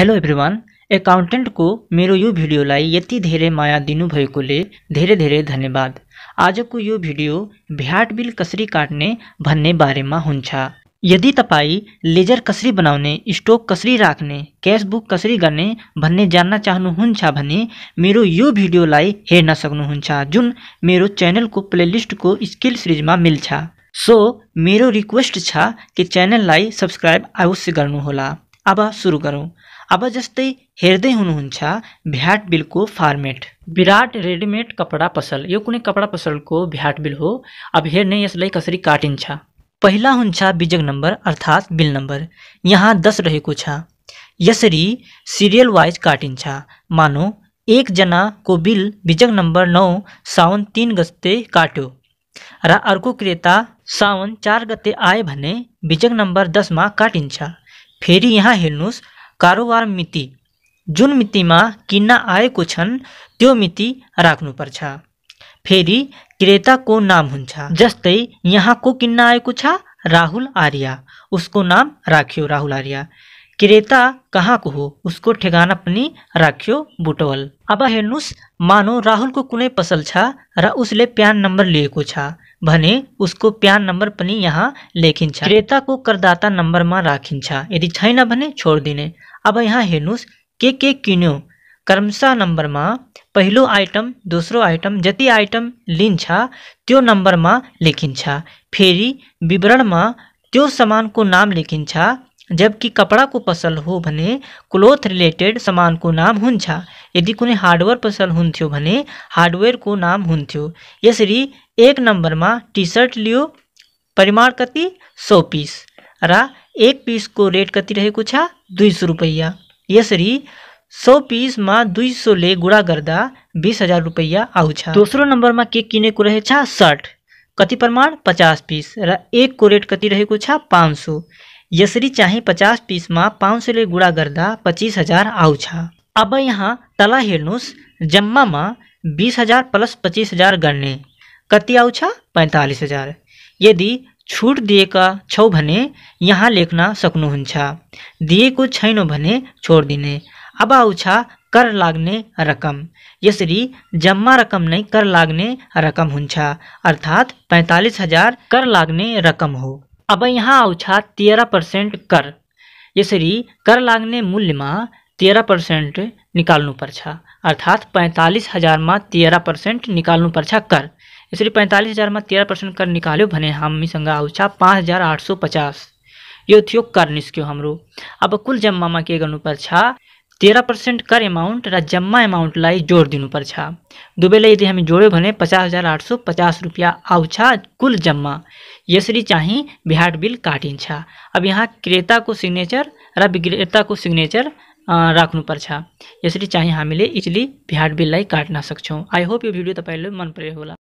hello everyone एकाउन्टेन्टको मेरो यो भिडियोलाई यति धेरै माया दिनुभएकोले धेरै धेरै धन्यवाद आजको यो भिडियो भ्याट बिल कसरी काट्ने भन्ने बारेमा हुन्छ यदि तपाईँ लेजर कसरी बनाउने स्टोक कसरी राख्ने क्यास बुक कसरी गर्ने भन्ने जान्न चाहनुहुन्छ भने मेरो यो भिडियोलाई हेर्न सक्नुहुन्छ जुन मेरो च्यानलको प्लेलिस्टको स्किल सिरिजमा मिल्छ सो मेरो रिक्वेस्ट छ कि च्यानललाई सब्सक्राइब अवश्य गर्नुहोला अब सुरु गरौँ अब जस्ते हे भ्याट बिल को फार्मेट विराट रेडिमेड कपडा पसल यो कुनै कपडा को भ्याट बिल हो अब हेने यसलाई कसरी काटिं पहला हो बीजक नंबर अर्थात बिल नंबर यहाँ दस इसी सीरियल वाइज काटिं मानो एक जना को बिल बीजक नंबर नौ सावन तीन गते काट्यो रो अर्को क्रेता सावन चार गते आए भने नंबर दस में काटिं फेरी यहाँ हेर्नुहोस् कारोबार मिति जो જુન में કિન્ના आएको मिति त्यो मिति राख्नुपर्छ फेरि क्रेताको नाम हुन्छ जस्तै यहाँको किन्न आएको छ राहुल आर्य उसको नाम राख्यो राहुल आर्य क्रेता कहाँ को हो उसको ठेगाना अपनी राखियो बुटवल अब हेनुस मानो को कुने पसल छा र उसले प्यान नम्बर को छा भने उसको प्यान नंबर पनी यहाँ क्रेता को करदाता राखिन छा यदि छैन भने दिने अब यहाँ हेनुस के के किन्यो नंबर मा पहलो आइटम दूसरो आइटम जति आइटम छा त्यो छा फेरी विवरण मा त्यो को नाम छा जबकि कपड़ा को पसल हो भने क्लोथ रिलेटेड को नाम हो यदि कुछ हार्डवेयर पसल हुन्थ्यो भने को नाम हुन्थ्यो इसी एक में टी सर्ट लियो परिमाण कति सौ पीस र एक पीस को रेट कति रहे दुई सौ रुपया इसी सौ पीस में दुई ले गुडा गर्दा बीस हजार रुपया आऊँ दोसों नंबर में के को रहे सर्ट कति प्रमाण पचास पीस र एक को रेट कति रहे पाँच सौ यसरी चाहे पचास पीस में पाँच सौ गुडा गर्दा पच्चीस हजार आउँछ अब यहाँ तला हेनो जम्मा में बीस हजार प्लस पच्चीस हजार गर्ने कति आउँछ पैंतालीस हजार यदि छूट दिएका छौ भने यहाँ लेख्न सक्नुहुन्छ दिएको छैन भने दिने अब आउँछ कर लाग्ने रकम इसी जम्मा रकम नहीं कर लाग्ने रकम हुन्छ अर्थात पैंतालीस हजार कर लाग्ने रकम हो अब यहाँ आ तेरह परसेंट कर इसी कर पर्सेंट निकालू तेह्र अर्थात पैंतालीस हजार में तेरह पर्सेंट निकालू निकाल्नुपर्छ कर पैंतालीस हजार में तेरह पर्सेंट कर निकालो भने हामीसँग आउँछ पाँच हजार आठ सौ पचास ये थियो कर निस्क्यो हम अब कुल जमा में के तेरह पर्सेंट कर एमाउंट રા જમ્મા એમાઉન્ટ લાઈ જોડ દીનું પર છા દુબેલા યદી હમે જોડે पचास પચાસ હજાર આઠસો પચાસ રૂપિયા આવ कुल जम्मा यसरी चाहिँ बिहार बिल काटिन्छ अब यहाँ क्रेताको सिग्नेचर र विक्रेताको सिग्नेचर राख्नुपर्छ यसरी चाहिँ हामीले इजिली बिहार बिललाई काट्न सक्छौँ आई होप यो भिडियो तपाईँले मन पऱ्यो होला